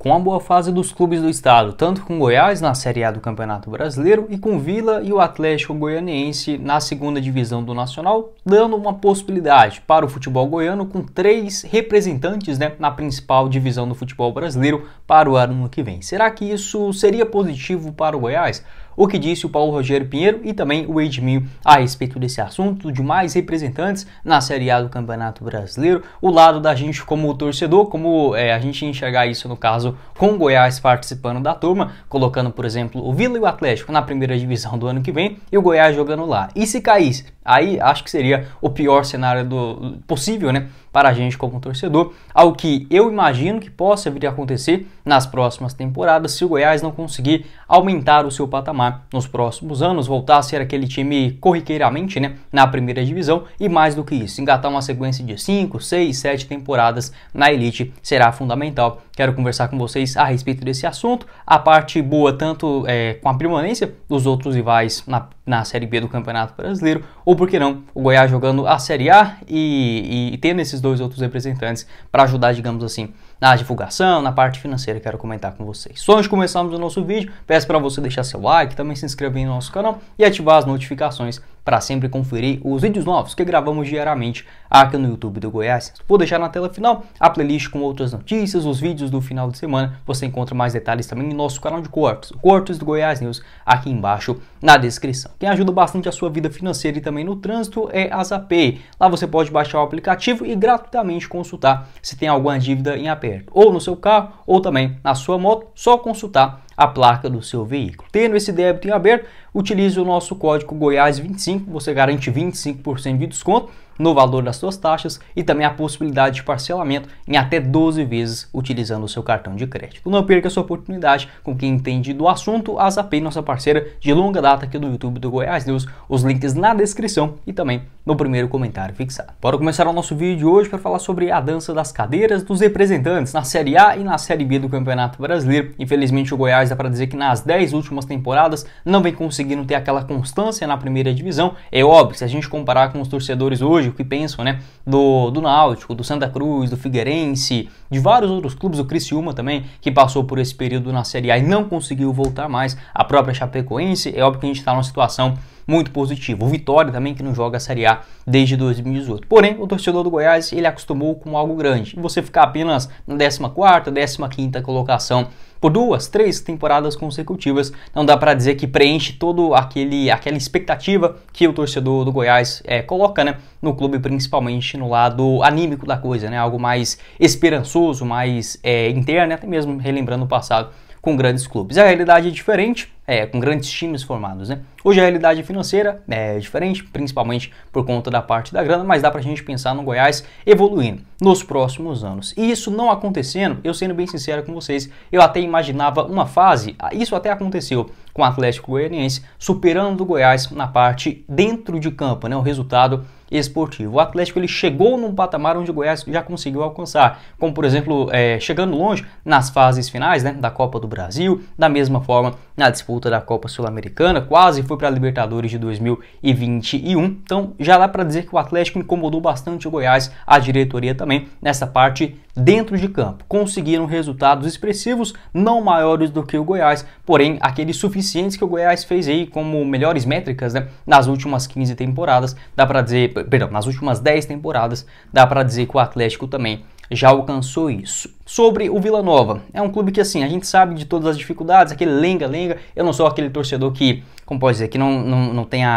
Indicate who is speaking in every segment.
Speaker 1: Com a boa fase dos clubes do estado, tanto com Goiás na Série A do Campeonato Brasileiro e com Vila e o Atlético Goianiense na segunda divisão do Nacional, dando uma possibilidade para o futebol goiano com três representantes né, na principal divisão do futebol brasileiro para o ano que vem. Será que isso seria positivo para o Goiás? o que disse o Paulo Rogério Pinheiro e também o Edmil a respeito desse assunto, de mais representantes na Série A do Campeonato Brasileiro, o lado da gente como torcedor, como é, a gente enxergar isso no caso com o Goiás participando da turma, colocando, por exemplo, o Vila e o Atlético na primeira divisão do ano que vem e o Goiás jogando lá. E se caísse? Aí acho que seria o pior cenário do, possível, né? Para a gente como torcedor, ao que eu imagino que possa vir a acontecer nas próximas temporadas se o Goiás não conseguir aumentar o seu patamar nos próximos anos, voltar a ser aquele time corriqueiramente né, na primeira divisão e mais do que isso, engatar uma sequência de 5, 6, 7 temporadas na elite será fundamental. Quero conversar com vocês a respeito desse assunto, a parte boa tanto é, com a permanência dos outros rivais na na Série B do Campeonato Brasileiro, ou por que não, o Goiás jogando a Série A e, e, tendo esses dois outros representantes para ajudar, digamos assim, na divulgação, na parte financeira, quero comentar com vocês. Só antes de começarmos o nosso vídeo, peço para você deixar seu like, também se inscrever no nosso canal e ativar as notificações para sempre conferir os vídeos novos que gravamos diariamente aqui no YouTube do Goiás. Vou deixar na tela final a playlist com outras notícias, os vídeos do final de semana. Você encontra mais detalhes também no nosso canal de cortes, cortes do Goiás News, aqui embaixo na descrição. Quem ajuda bastante a sua vida financeira e também no trânsito é a Zapay. Lá você pode baixar o aplicativo e gratuitamente consultar se tem alguma dívida em aperto, ou no seu carro, ou também na sua moto, só consultar a placa do seu veículo. Tendo esse débito em aberto, utilize o nosso código Goiás25, você garante 25% de desconto no valor das suas taxas e também a possibilidade de parcelamento em até 12 vezes utilizando o seu cartão de crédito. Não perca essa oportunidade com quem entende do assunto, a Zapay, nossa parceira de longa data aqui do YouTube do Goiás News, os links na descrição e também no primeiro comentário fixado. Bora começar o nosso vídeo de hoje para falar sobre a dança das cadeiras dos representantes na Série A e na Série B do Campeonato Brasileiro. Infelizmente o Goiás dá para dizer que nas 10 últimas temporadas não vem conseguindo ter aquela constância na primeira divisão. É óbvio, se a gente comparar com os torcedores hoje, hoje, o que pensam, né? Do, do Náutico, do Santa Cruz, do Figueirense, de vários outros clubes, o Criciúma também, que passou por esse período na Série A e não conseguiu voltar mais, a própria Chapecoense, é óbvio que a gente está numa situação muito positivo. O Vitória também que não joga a Série A desde 2018. Porém, o torcedor do Goiás, ele acostumou com algo grande. Você ficar apenas na 14ª, 15 colocação por duas, três temporadas consecutivas, não dá para dizer que preenche todo aquele aquela expectativa que o torcedor do Goiás é, coloca, né, no clube principalmente no lado anímico da coisa, né, algo mais esperançoso, mais é, interno, até mesmo relembrando o passado com grandes clubes. A realidade é diferente, é, com grandes times formados, né? Hoje a realidade financeira é diferente, principalmente por conta da parte da grana, mas dá pra gente pensar no Goiás evoluindo nos próximos anos. E isso não acontecendo, eu sendo bem sincero com vocês, eu até imaginava uma fase, ah, isso até aconteceu com o Atlético Goianiense, superando o Goiás na parte dentro de campo, né? O resultado esportivo. O Atlético ele chegou num patamar onde o Goiás já conseguiu alcançar, como por exemplo, é, chegando longe nas fases finais né, da Copa do Brasil, da mesma forma na disputa da Copa Sul-Americana, quase foi para a Libertadores de 2021. Então já dá para dizer que o Atlético incomodou bastante o Goiás, a diretoria também, nessa parte dentro de campo. Conseguiram resultados expressivos, não maiores do que o Goiás, porém aqueles suficientes que o Goiás fez aí como melhores métricas né, nas últimas 15 temporadas, dá para dizer, perdão, nas últimas 10 temporadas, dá para dizer que o Atlético também já alcançou isso. Sobre o Vila Nova, é um clube que assim, a gente sabe de todas as dificuldades, aquele lenga-lenga, eu não sou aquele torcedor que, como pode dizer, que não, não, não tem a,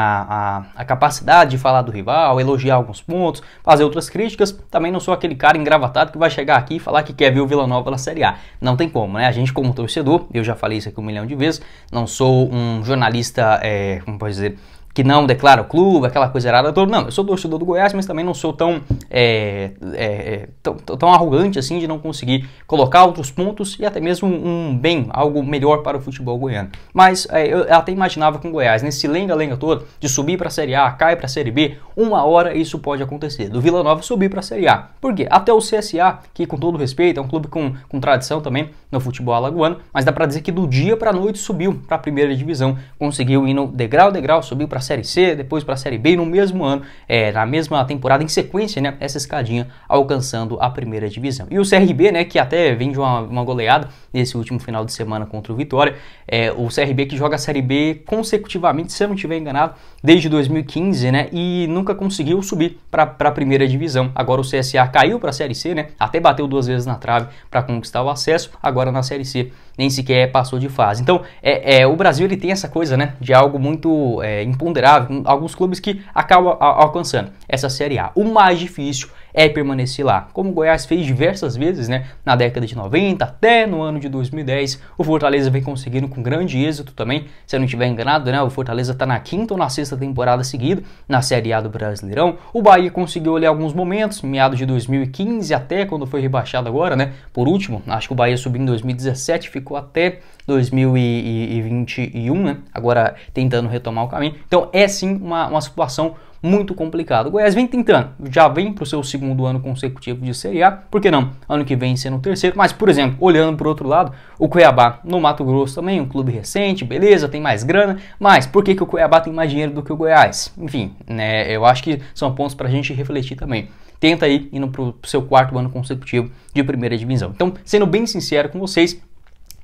Speaker 1: a, a capacidade de falar do rival, elogiar alguns pontos, fazer outras críticas, também não sou aquele cara engravatado que vai chegar aqui e falar que quer ver o Vila Nova na Série A. Não tem como, né? A gente como torcedor, eu já falei isso aqui um milhão de vezes, não sou um jornalista, é, como pode dizer, que não declara o clube, aquela coisa errada toda. Não, eu sou torcedor do Goiás, mas também não sou tão, é, é, é tão, tão, arrogante assim de não conseguir colocar outros pontos e até mesmo um bem, algo melhor para o futebol goiano. Mas é, eu até imaginava com o Goiás, nesse lenga-lenga todo, de subir para a Série A, cair para a Série B, uma hora isso pode acontecer. Do Vila Nova subir para a Série A. Por quê? Até o CSA, que com todo respeito é um clube com, com tradição também no futebol alagoano, mas dá para dizer que do dia para a noite subiu para a primeira divisão, conseguiu ir no degrau degrau, subiu para a Série C, depois para a Série B e no mesmo ano, é, na mesma temporada em sequência, né, essa escadinha alcançando a primeira divisão. E o CRB, né, que até vem de uma, uma goleada nesse último final de semana contra o Vitória, é, o CRB que joga a Série B consecutivamente, se eu não estiver enganado, desde 2015, né, e nunca conseguiu subir para a primeira divisão. Agora o CSA caiu para a Série C, né, até bateu duas vezes na trave para conquistar o acesso, agora na Série C nem sequer passou de fase. Então, é, é o Brasil ele tem essa coisa, né, de algo muito é, imponderável alguns clubes que acabam alcançando essa Série A. O mais difícil é permanecer lá. Como o Goiás fez diversas vezes, né, na década de 90 até no ano de 2010, o Fortaleza vem conseguindo com grande êxito também. Se eu não estiver enganado, né, o Fortaleza está na quinta ou na sexta temporada seguida na Série A do Brasileirão. O Bahia conseguiu ali alguns momentos, meados de 2015 até quando foi rebaixado agora, né? Por último, acho que o Bahia subiu em 2017, ficou até 2021, né? Agora tentando retomar o caminho. Então é sim uma, uma situação muito complicado. O Goiás vem tentando, já vem para o seu segundo ano consecutivo de Série A, por que não? Ano que vem sendo o terceiro, mas por exemplo, olhando para o outro lado, o Cuiabá no Mato Grosso também, um clube recente, beleza, tem mais grana, mas por que, que o Cuiabá tem mais dinheiro do que o Goiás? Enfim, né, eu acho que são pontos para a gente refletir também tenta aí indo para o seu quarto ano consecutivo de primeira divisão. Então, sendo bem sincero com vocês,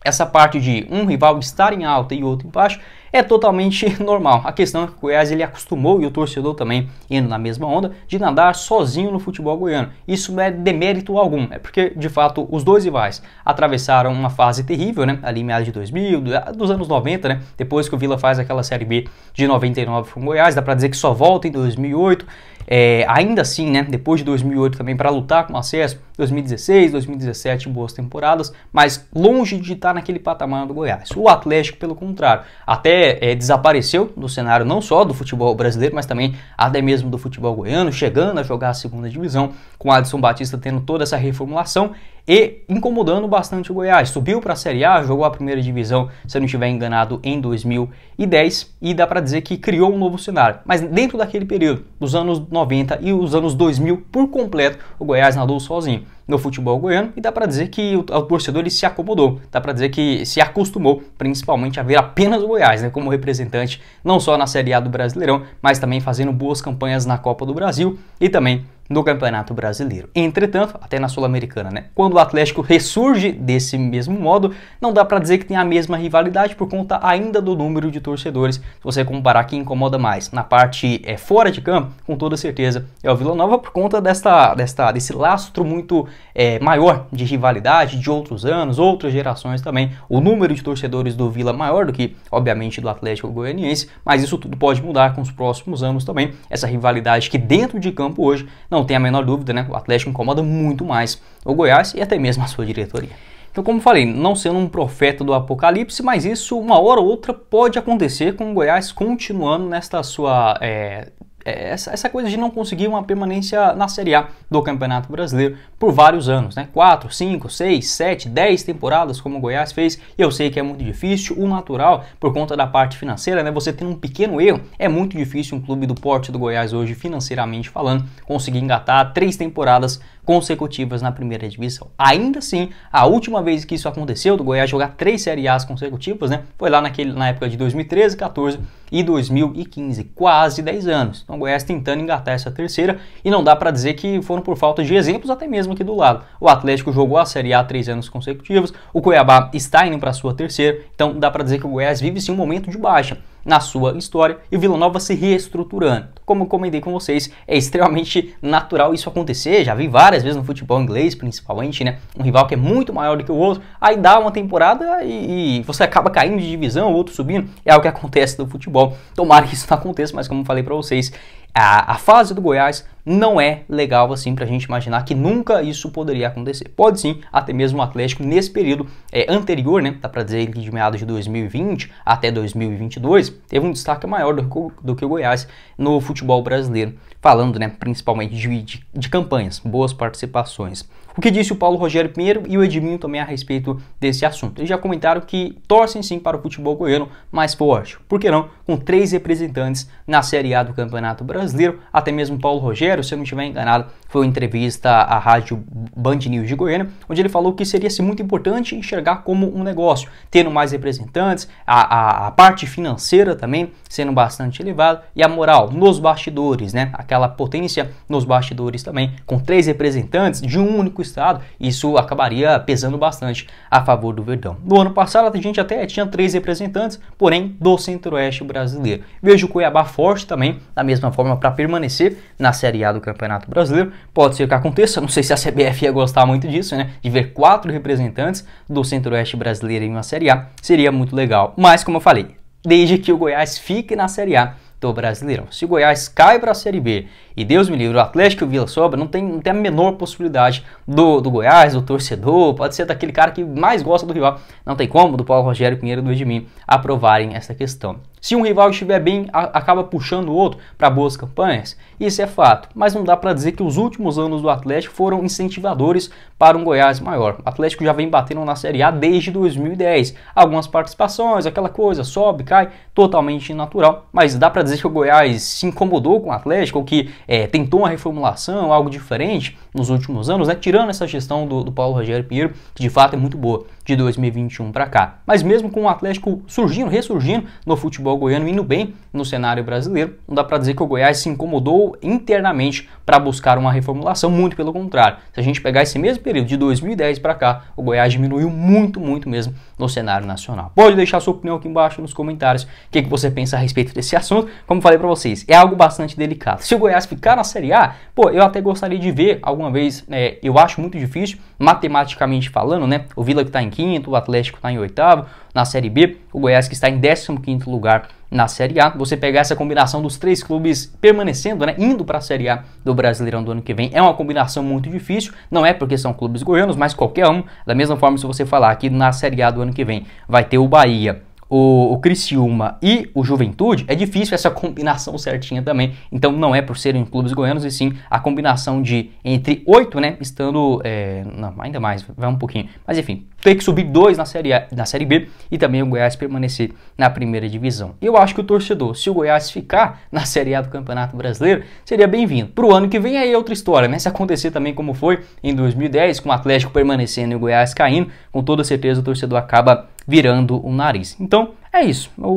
Speaker 1: essa parte de um rival estar em alta e outro em baixo é totalmente normal. A questão é que o Goiás ele acostumou e o torcedor também indo na mesma onda de nadar sozinho no futebol goiano. Isso não é demérito algum, é porque de fato os dois rivais atravessaram uma fase terrível, né? Ali em meados de 2000, ah, dos anos 90, né? Depois que o Vila faz aquela série B de 99 com o Goiás, dá para dizer que só volta em 2008. É, ainda assim, né, depois de 2008 também para lutar com acesso, 2016, 2017 boas temporadas, mas longe de estar tá naquele patamar do Goiás. O Atlético, pelo contrário, até é, desapareceu do cenário não só do futebol brasileiro, mas também até mesmo do futebol goiano, chegando a jogar a segunda divisão, com Adson Batista tendo toda essa reformulação e incomodando bastante o Goiás. Subiu para a Série A, jogou a primeira divisão, se eu não estiver enganado, em 2010 e dá para dizer que criou um novo cenário. Mas dentro daquele período, dos anos 90 e os anos 2000 por completo, o Goiás nadou sozinho no futebol goiano e dá para dizer que o, o, torcedor ele se acomodou, dá para dizer que se acostumou principalmente a ver apenas o Goiás né, como representante não só na Série A do Brasileirão, mas também fazendo boas campanhas na Copa do Brasil e também no Campeonato Brasileiro. Entretanto, até na Sul-Americana, né? Quando o Atlético ressurge desse mesmo modo, não dá para dizer que tem a mesma rivalidade por conta ainda do número de torcedores. Se você comparar quem incomoda mais na parte é, fora de campo, com toda certeza é o Vila Nova por conta desta, desta, desse lastro muito é, maior de rivalidade de outros anos, outras gerações também. O número de torcedores do Vila maior do que, obviamente, do Atlético Goianiense, mas isso tudo pode mudar com os próximos anos também. Essa rivalidade que dentro de campo hoje não não tem a menor dúvida, né? O Atlético incomoda muito mais o Goiás e até mesmo a sua diretoria. Então, como falei, não sendo um profeta do apocalipse, mas isso uma hora ou outra pode acontecer com o Goiás continuando nesta sua é, é, essa, essa coisa de não conseguir uma permanência na Série A do Campeonato Brasileiro por vários anos, né? 4, 5, 6, 7, 10 temporadas como o Goiás fez, eu sei que é muito difícil, o natural, por conta da parte financeira, né? Você tem um pequeno erro, é muito difícil um clube do porte do Goiás hoje, financeiramente falando, conseguir engatar três temporadas consecutivas na primeira divisão. Ainda assim, a última vez que isso aconteceu, do Goiás jogar três Série As consecutivas, né? Foi lá naquele, na época de 2013, 14 e 2015, quase 10 anos. Então o Goiás tentando engatar essa terceira e não dá para dizer que foram por falta de exemplos até mesmo aqui do lado. O Atlético jogou a Série A três anos consecutivos, o Cuiabá está indo para sua terceira, então dá para dizer que o Goiás vive sim um momento de baixa na sua história e o Vila Nova se reestruturando. Como eu comentei com vocês, é extremamente natural isso acontecer, já vi várias vezes no futebol inglês, principalmente, né? Um rival que é muito maior do que o outro, aí dá uma temporada e, e você acaba caindo de divisão, o outro subindo, é algo que acontece no futebol. Tomara que isso não aconteça, mas como falei para vocês, a, a fase do Goiás não é legal assim para a gente imaginar que nunca isso poderia acontecer. Pode sim, até mesmo o Atlético nesse período é, anterior, né, dá para dizer que de meados de 2020 até 2022, teve um destaque maior do, do que o Goiás no futebol brasileiro, falando né, principalmente de, de, de campanhas, boas participações. O que disse o Paulo Rogério Pinheiro e o Edminho também a respeito desse assunto. Eles já comentaram que torcem sim para o futebol goiano mais forte, por que não, com três representantes na Série A do Campeonato Brasileiro brasileiro, até mesmo Paulo Rogério, se eu não estiver enganado, foi uma entrevista à rádio Band News de Goiânia, onde ele falou que seria -se assim, muito importante enxergar como um negócio, tendo mais representantes, a, a, a parte financeira também sendo bastante elevada e a moral nos bastidores, né? Aquela potência nos bastidores também, com três representantes de um único estado, isso acabaria pesando bastante a favor do Verdão. No ano passado a gente até tinha três representantes, porém do centro-oeste brasileiro. Vejo o Cuiabá forte também, da mesma forma forma para permanecer na Série A do Campeonato Brasileiro. Pode ser que aconteça, não sei se a CBF ia gostar muito disso, né? De ver quatro representantes do Centro-Oeste brasileiro em uma Série A, seria muito legal. Mas, como eu falei, desde que o Goiás fique na Série A do Brasileirão. Se o Goiás cai para a Série B e Deus me livre, o Atlético e o Vila Sobra não tem, não tem a menor possibilidade do, do Goiás, do torcedor, pode ser daquele cara que mais gosta do rival. Não tem como do Paulo Rogério Pinheiro e do Edmin aprovarem essa questão. Se um rival estiver bem, a, acaba puxando o outro para boas campanhas. Isso é fato, mas não dá para dizer que os últimos anos do Atlético foram incentivadores para um Goiás maior. O Atlético já vem batendo na Série A desde 2010. Algumas participações, aquela coisa, sobe, cai, totalmente natural. Mas dá para dizer que o Goiás se incomodou com o Atlético, ou que é, tentou uma reformulação, algo diferente, nos últimos anos, né? tirando essa gestão do, do Paulo Rogério Pinheiro, que de fato é muito boa, de 2021 para cá. Mas mesmo com o Atlético surgindo, ressurgindo no futebol goiano, indo bem no cenário brasileiro, não dá para dizer que o Goiás se incomodou internamente para buscar uma reformulação, muito pelo contrário. Se a gente pegar esse mesmo período, de 2010 para cá, o Goiás diminuiu muito, muito mesmo no cenário nacional. Pode deixar sua opinião aqui embaixo nos comentários, o que, que você pensa a respeito desse assunto. Como falei para vocês, é algo bastante delicado. Se o Goiás ficar na Série A, pô, eu até gostaria de ver alguma uma vez, é, eu acho muito difícil, matematicamente falando, né? O Vila que está em quinto, o Atlético está em oitavo na Série B, o Goiás que está em 15 quinto lugar na Série A. Você pegar essa combinação dos três clubes permanecendo, né, indo para a Série A do Brasileirão do ano que vem, é uma combinação muito difícil. Não é porque são clubes goianos, mas qualquer um. Da mesma forma, se você falar que na Série A do ano que vem vai ter o Bahia, o, o Criciúma e o Juventude, é difícil essa combinação certinha também. Então não é por serem clubes goianos, e sim a combinação de entre oito, né? Estando. É, não, ainda mais, vai um pouquinho. Mas enfim, tem que subir dois na série, a, na série B e também o Goiás permanecer na primeira divisão. Eu acho que o torcedor, se o Goiás ficar na Série A do Campeonato Brasileiro, seria bem-vindo. Para o ano que vem é aí é outra história, né? Se acontecer também como foi em 2010, com o Atlético permanecendo e o Goiás caindo, com toda certeza o torcedor acaba virando o nariz. Então, é isso. O,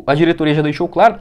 Speaker 1: o, a diretoria já deixou claro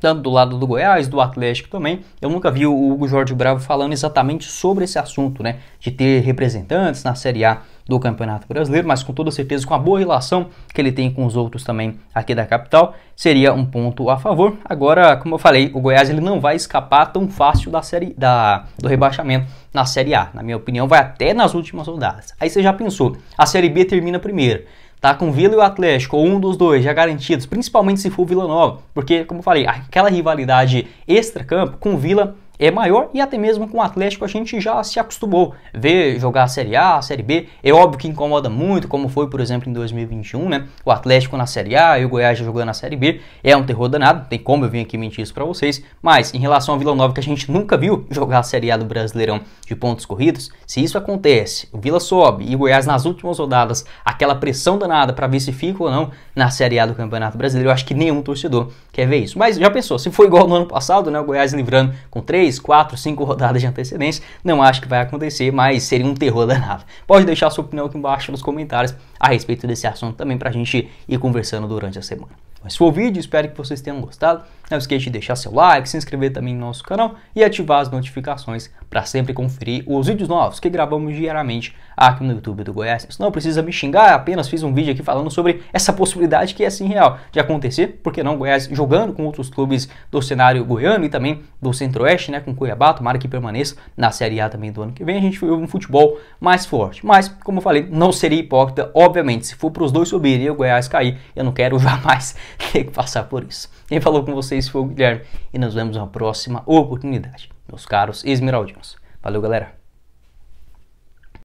Speaker 1: tanto do lado do Goiás, do Atlético também. Eu nunca vi o Hugo Jorge Bravo falando exatamente sobre esse assunto, né? De ter representantes na Série A do Campeonato Brasileiro, mas com toda certeza, com a boa relação que ele tem com os outros também aqui da capital, seria um ponto a favor. Agora, como eu falei, o Goiás ele não vai escapar tão fácil da série da, do rebaixamento na Série A. Na minha opinião, vai até nas últimas rodadas. Aí você já pensou, a Série B termina primeiro tá com Vila e o Atlético, ou um dos dois já garantidos, principalmente se for Vila Nova, porque, como eu falei, aquela rivalidade extra-campo com Vila é maior e até mesmo com o Atlético a gente já se acostumou. Ver jogar a Série A, a Série B, é óbvio que incomoda muito, como foi, por exemplo, em 2021, né? O Atlético na Série A e o Goiás jogando na Série B. É um terror danado, não tem como eu vir aqui mentir isso para vocês. Mas em relação ao Vila Nova, que a gente nunca viu jogar a Série A do Brasileirão de pontos corridos, se isso acontece, o Vila sobe e o Goiás nas últimas rodadas, aquela pressão danada para ver se fica ou não na Série A do Campeonato Brasileiro, eu acho que nenhum torcedor quer ver isso. Mas já pensou, se foi igual no ano passado, né? O Goiás livrando com 3, 3, 4, 5 rodadas de antecedência. Não acho que vai acontecer, mas seria um terror danado. Pode deixar sua opinião aqui embaixo nos comentários a respeito desse assunto também para a gente ir conversando durante a semana. Esse foi o vídeo, espero que vocês tenham gostado. Não esqueça de deixar seu like, se inscrever também no nosso canal e ativar as notificações para sempre conferir os vídeos novos que gravamos diariamente aqui no YouTube do Goiás. Você não precisa me xingar, apenas fiz um vídeo aqui falando sobre essa possibilidade que é sim real de acontecer, porque não Goiás jogando com outros clubes do cenário goiano e também do Centro-Oeste, né, com Cuiabá, tomara que permaneça na Série A também do ano que vem. A gente viu um futebol mais forte, mas como eu falei, não seria hipócrita, óbvio, Obviamente, se for para os dois subirem e o Goiás cair, eu não quero jamais ter que passar por isso. Quem falou com vocês foi o Guilherme e nos vemos na próxima oportunidade, meus caros esmeraldinos. Valeu, galera!